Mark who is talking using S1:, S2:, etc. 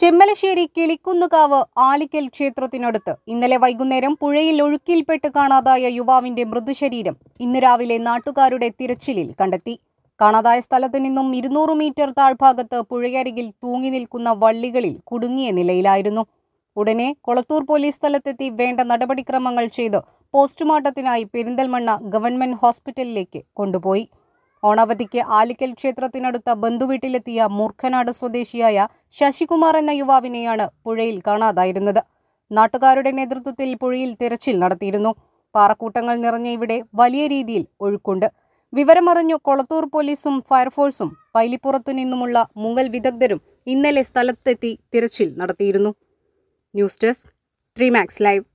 S1: ചെമ്മലശ്ശേരി കിളിക്കുന്നുകാവ് ആലിക്കൽ ക്ഷേത്രത്തിനടുത്ത് ഇന്നലെ വൈകുന്നേരം പുഴയിൽ ഒഴുക്കിൽപ്പെട്ട് കാണാതായ യുവാവിന്റെ മൃതശരീരം ഇന്ന് രാവിലെ നാട്ടുകാരുടെ തിരച്ചിലിൽ കണ്ടെത്തി കാണാതായ സ്ഥലത്ത് നിന്നും ഇരുന്നൂറ് മീറ്റർ താഴ്ഭാഗത്ത് പുഴയരികിൽ തൂങ്ങി നിൽക്കുന്ന വള്ളികളിൽ കുടുങ്ങിയ നിലയിലായിരുന്നു ഉടനെ കൊളത്തൂർ പോലീസ് സ്ഥലത്തെത്തി വേണ്ട നടപടിക്രമങ്ങൾ ചെയ്ത് പോസ്റ്റ്മോർട്ടത്തിനായി പെരിന്തൽമണ്ണ ഗവൺമെന്റ് ഹോസ്പിറ്റലിലേക്ക് കൊണ്ടുപോയി ഓണാവധിക്ക് ആലിക്കൽ ക്ഷേത്രത്തിനടുത്ത ബന്ധുവീട്ടിലെത്തിയ മൂർഖനാട് സ്വദേശിയായ ശശികുമാർ എന്ന യുവാവിനെയാണ് പുഴയിൽ കാണാതായിരുന്നത് നാട്ടുകാരുടെ നേതൃത്വത്തിൽ പുഴയിൽ തിരച്ചിൽ നടത്തിയിരുന്നു പാറക്കൂട്ടങ്ങൾ നിറഞ്ഞ ഇവിടെ വലിയ രീതിയിൽ ഒഴുക്കുണ്ട് വിവരമറിഞ്ഞു കൊളത്തൂർ പോലീസും ഫയർഫോഴ്സും പൈലിപ്പുറത്തു നിന്നുമുള്ള മുങ്ങൽ വിദഗ്ധരും ഇന്നലെ സ്ഥലത്തെത്തി തിരച്ചിൽ നടത്തിയിരുന്നു news desk three max live